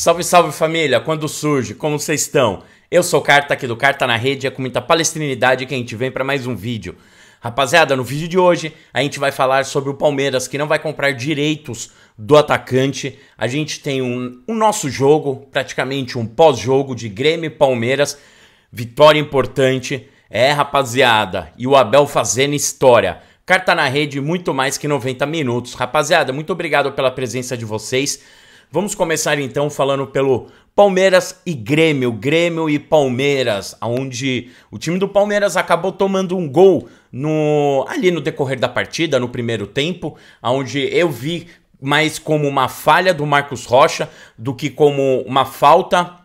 Salve, salve família, quando surge, como vocês estão? Eu sou o Carta aqui do Carta na Rede, é com muita palestrinidade que a gente vem para mais um vídeo. Rapaziada, no vídeo de hoje a gente vai falar sobre o Palmeiras que não vai comprar direitos do atacante. A gente tem um, um nosso jogo, praticamente um pós-jogo de Grêmio e Palmeiras, vitória importante. É, rapaziada, e o Abel fazendo história. Carta na rede, muito mais que 90 minutos. Rapaziada, muito obrigado pela presença de vocês. Vamos começar então falando pelo Palmeiras e Grêmio, Grêmio e Palmeiras, onde o time do Palmeiras acabou tomando um gol no ali no decorrer da partida, no primeiro tempo, onde eu vi mais como uma falha do Marcos Rocha do que como uma falta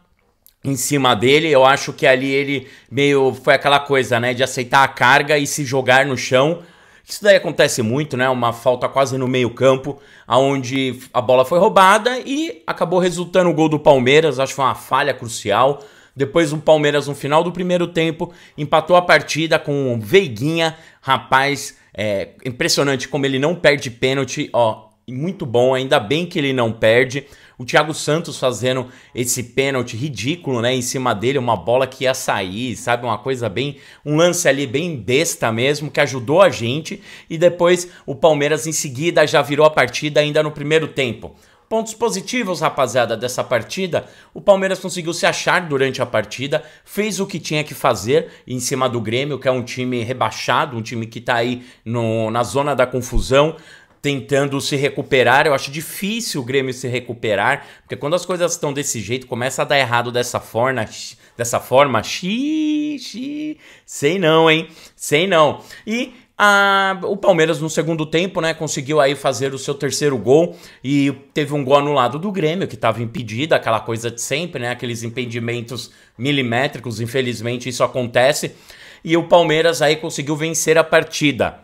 em cima dele. Eu acho que ali ele meio foi aquela coisa, né, de aceitar a carga e se jogar no chão isso daí acontece muito, né? Uma falta quase no meio-campo, aonde a bola foi roubada e acabou resultando o gol do Palmeiras. Acho que foi uma falha crucial. Depois o Palmeiras, no final do primeiro tempo, empatou a partida com o Veiguinha, rapaz. É impressionante como ele não perde pênalti, ó muito bom, ainda bem que ele não perde. O Thiago Santos fazendo esse pênalti ridículo, né, em cima dele, uma bola que ia sair, sabe, uma coisa bem, um lance ali bem besta mesmo, que ajudou a gente, e depois o Palmeiras em seguida já virou a partida ainda no primeiro tempo. Pontos positivos, rapaziada, dessa partida. O Palmeiras conseguiu se achar durante a partida, fez o que tinha que fazer em cima do Grêmio, que é um time rebaixado, um time que tá aí no, na zona da confusão tentando se recuperar. Eu acho difícil o Grêmio se recuperar, porque quando as coisas estão desse jeito, começa a dar errado dessa forma, dessa forma, xixi, sei não, hein? Sei não. E a, o Palmeiras no segundo tempo, né, conseguiu aí fazer o seu terceiro gol e teve um gol anulado do Grêmio, que estava impedido, aquela coisa de sempre, né, aqueles impedimentos milimétricos, infelizmente isso acontece. E o Palmeiras aí conseguiu vencer a partida.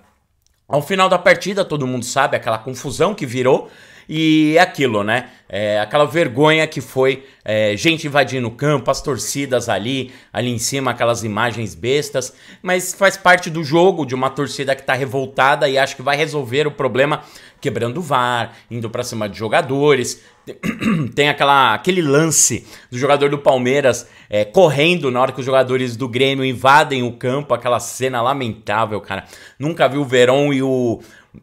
Ao final da partida, todo mundo sabe aquela confusão que virou. E é aquilo, né? É, aquela vergonha que foi é, gente invadindo o campo, as torcidas ali, ali em cima, aquelas imagens bestas, mas faz parte do jogo de uma torcida que tá revoltada e acha que vai resolver o problema quebrando o VAR, indo pra cima de jogadores. Tem aquela, aquele lance do jogador do Palmeiras é, correndo na hora que os jogadores do Grêmio invadem o campo, aquela cena lamentável, cara. Nunca vi o Verón e o,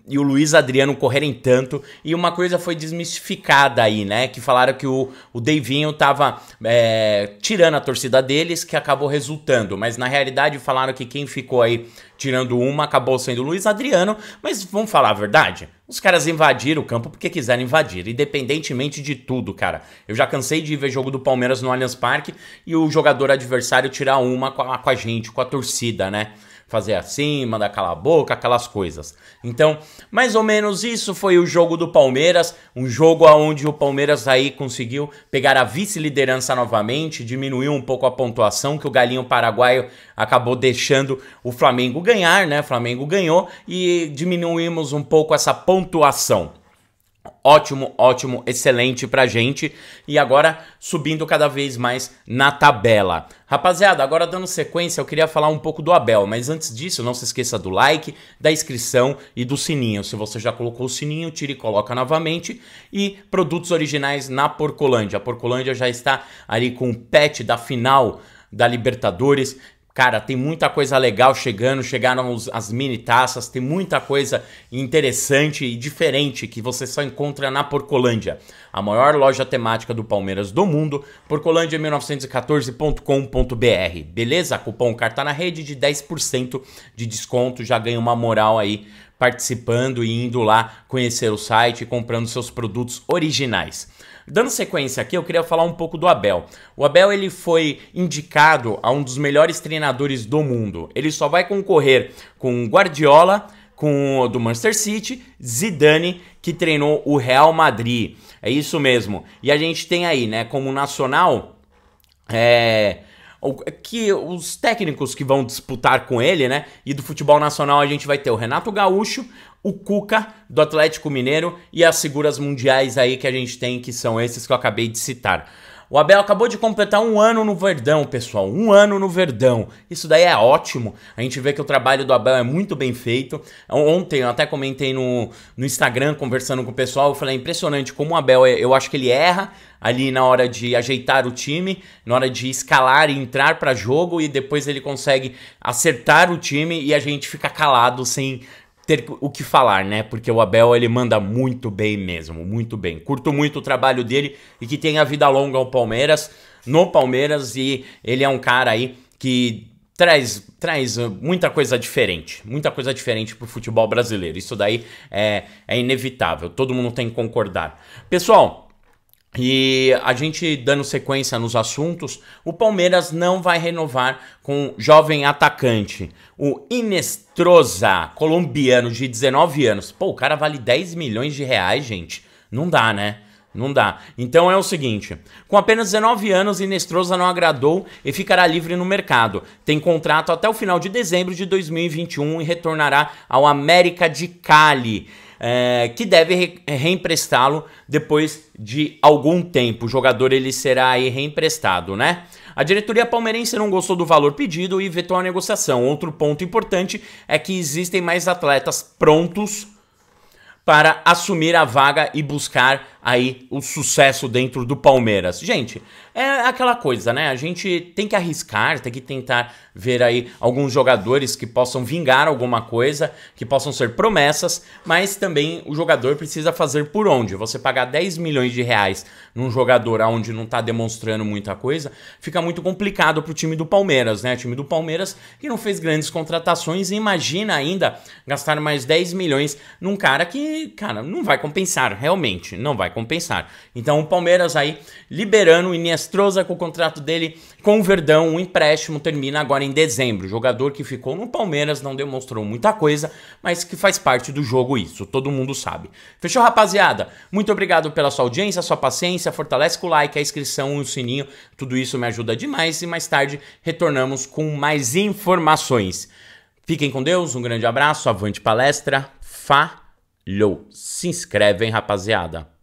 e o Luiz Adriano correrem tanto. E uma coisa foi desmistificada aí, né? Que falaram que o, o Davinho tava é, tirando a torcida deles, que acabou resultando. Mas na realidade falaram que quem ficou aí tirando uma acabou sendo o Luiz Adriano. Mas vamos falar a verdade? Os caras invadiram o campo porque quiseram invadir, independentemente de tudo, cara. Eu já cansei de ver jogo do Palmeiras no Allianz Parque e o jogador adversário tirar uma com a, com a gente, com a torcida, né? fazer assim, mandar calar a boca, aquelas coisas. Então, mais ou menos isso foi o jogo do Palmeiras, um jogo onde o Palmeiras aí conseguiu pegar a vice-liderança novamente, diminuiu um pouco a pontuação que o Galinho Paraguaio acabou deixando o Flamengo ganhar, né? O Flamengo ganhou e diminuímos um pouco essa pontuação. Ótimo, ótimo, excelente pra gente. E agora subindo cada vez mais na tabela. Rapaziada, agora dando sequência, eu queria falar um pouco do Abel, mas antes disso, não se esqueça do like, da inscrição e do sininho. Se você já colocou o sininho, tira e coloca novamente. E produtos originais na Porcolândia. A Porcolândia já está ali com o pet da final da Libertadores. Cara, tem muita coisa legal chegando, chegaram os, as mini taças, tem muita coisa interessante e diferente que você só encontra na Porcolândia, a maior loja temática do Palmeiras do mundo, porcolândia1914.com.br. Beleza? Cupom Carta na Rede de 10% de desconto, já ganha uma moral aí participando e indo lá conhecer o site e comprando seus produtos originais. Dando sequência aqui, eu queria falar um pouco do Abel. O Abel ele foi indicado a um dos melhores treinadores do mundo. Ele só vai concorrer com Guardiola, com do Manchester City, Zidane, que treinou o Real Madrid. É isso mesmo. E a gente tem aí, né, como nacional, é, que os técnicos que vão disputar com ele, né? E do futebol nacional a gente vai ter o Renato Gaúcho, o Cuca do Atlético Mineiro e as figuras mundiais aí que a gente tem, que são esses que eu acabei de citar. O Abel acabou de completar um ano no Verdão, pessoal. Um ano no Verdão. Isso daí é ótimo. A gente vê que o trabalho do Abel é muito bem feito. Ontem eu até comentei no, no Instagram, conversando com o pessoal, eu falei: é impressionante como o Abel, eu acho que ele erra ali na hora de ajeitar o time, na hora de escalar e entrar para jogo, e depois ele consegue acertar o time e a gente fica calado sem ter o que falar, né? Porque o Abel ele manda muito bem mesmo, muito bem. Curto muito o trabalho dele e que tenha vida longa ao Palmeiras, no Palmeiras e ele é um cara aí que traz traz uh, muita coisa diferente, muita coisa diferente pro futebol brasileiro. Isso daí é, é inevitável, todo mundo tem que concordar. Pessoal, e a gente dando sequência nos assuntos, o Palmeiras não vai renovar com jovem atacante, o Inestrosa, colombiano de 19 anos. Pô, o cara vale 10 milhões de reais, gente. Não dá, né? Não dá. Então é o seguinte: com apenas 19 anos, Inestrosa não agradou e ficará livre no mercado. Tem contrato até o final de dezembro de 2021 e retornará ao América de Cali é, que deve re reemprestá-lo depois de algum tempo. O jogador ele será aí reemprestado, né? A diretoria palmeirense não gostou do valor pedido e vetou a negociação. Outro ponto importante é que existem mais atletas prontos para assumir a vaga e buscar aí o sucesso dentro do Palmeiras. Gente, é aquela coisa, né? A gente tem que arriscar, tem que tentar ver aí alguns jogadores que possam vingar alguma coisa, que possam ser promessas, mas também o jogador precisa fazer por onde. Você pagar 10 milhões de reais num jogador onde não tá demonstrando muita coisa, fica muito complicado pro time do Palmeiras, né? O time do Palmeiras que não fez grandes contratações e imagina ainda gastar mais 10 milhões num cara que, cara, não vai compensar, realmente, não vai compensar. Então o Palmeiras aí liberando o Inestrosa com o contrato dele com o Verdão, o empréstimo termina agora em dezembro. O jogador que ficou no Palmeiras não demonstrou muita coisa, mas que faz parte do jogo isso, todo mundo sabe. Fechou, rapaziada? Muito obrigado pela sua audiência, sua paciência, fortalece com o like, a inscrição e o sininho, tudo isso me ajuda demais e mais tarde retornamos com mais informações. Fiquem com Deus, um grande abraço, avante palestra, falhou. Se inscrevem, rapaziada.